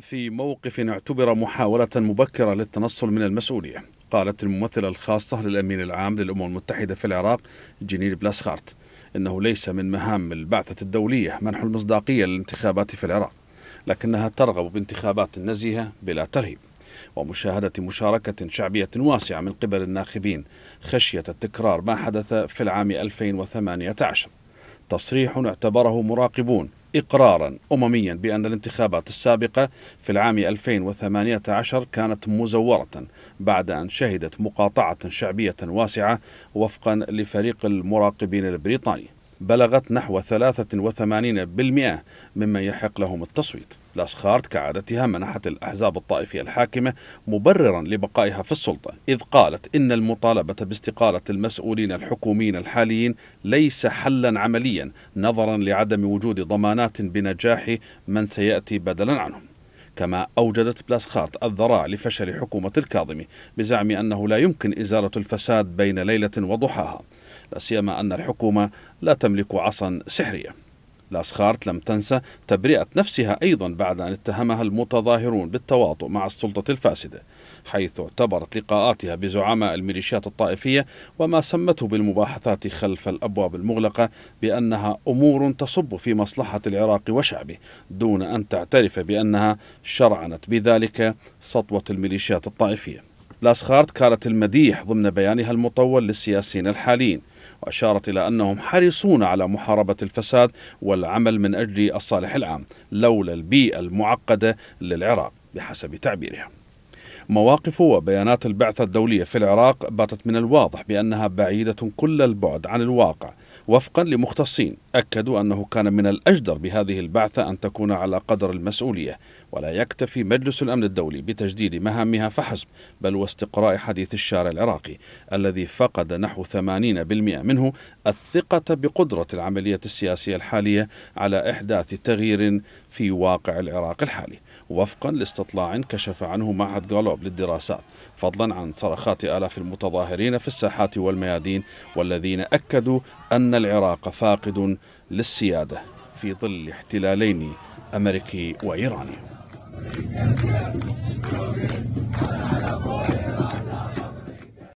في موقف اعتبر محاولة مبكرة للتنصل من المسؤولية قالت الممثلة الخاصة للأمين العام للأمم المتحدة في العراق جنين بلاسخارت إنه ليس من مهام البعثة الدولية منح المصداقية للانتخابات في العراق لكنها ترغب بانتخابات نزيهة بلا ترهيب ومشاهدة مشاركة شعبية واسعة من قبل الناخبين خشية التكرار ما حدث في العام 2018 تصريح اعتبره مراقبون إقرارا أمميا بأن الانتخابات السابقة في العام 2018 كانت مزورة بعد أن شهدت مقاطعة شعبية واسعة وفقا لفريق المراقبين البريطاني بلغت نحو 83% ممن يحق لهم التصويت لاسخارت كعادتها منحت الأحزاب الطائفية الحاكمة مبررا لبقائها في السلطة إذ قالت إن المطالبة باستقالة المسؤولين الحكوميين الحاليين ليس حلا عمليا نظرا لعدم وجود ضمانات بنجاح من سيأتي بدلا عنهم كما أوجدت بلاسخارت الذراع لفشل حكومة الكاظمي بزعم أنه لا يمكن إزالة الفساد بين ليلة وضحاها لا سيما أن الحكومة لا تملك عصا سحرية لاسخارت لم تنسى تبرئة نفسها أيضا بعد أن اتهمها المتظاهرون بالتواطؤ مع السلطة الفاسدة حيث اعتبرت لقاءاتها بزعماء الميليشيات الطائفية وما سمته بالمباحثات خلف الأبواب المغلقة بأنها أمور تصب في مصلحة العراق وشعبه دون أن تعترف بأنها شرعنت بذلك سطوة الميليشيات الطائفية لاسخارت كانت المديح ضمن بيانها المطول للسياسيين الحاليين وأشارت إلى أنهم حريصون على محاربة الفساد والعمل من أجل الصالح العام لولا البيئة المعقدة للعراق بحسب تعبيرها مواقف وبيانات البعثة الدولية في العراق باتت من الواضح بأنها بعيدة كل البعد عن الواقع وفقا لمختصين أكدوا أنه كان من الأجدر بهذه البعثة أن تكون على قدر المسؤولية ولا يكتفي مجلس الأمن الدولي بتجديد مهامها فحسب بل واستقراء حديث الشارع العراقي الذي فقد نحو 80% منه الثقة بقدرة العملية السياسية الحالية على إحداث تغيير في واقع العراق الحالي وفقا لاستطلاع كشف عنه معهد غالوب للدراسات فضلا عن صرخات آلاف المتظاهرين في الساحات والميادين والذين أكدوا أن أن العراق فاقد للسيادة في ظل احتلالين أمريكي وإيراني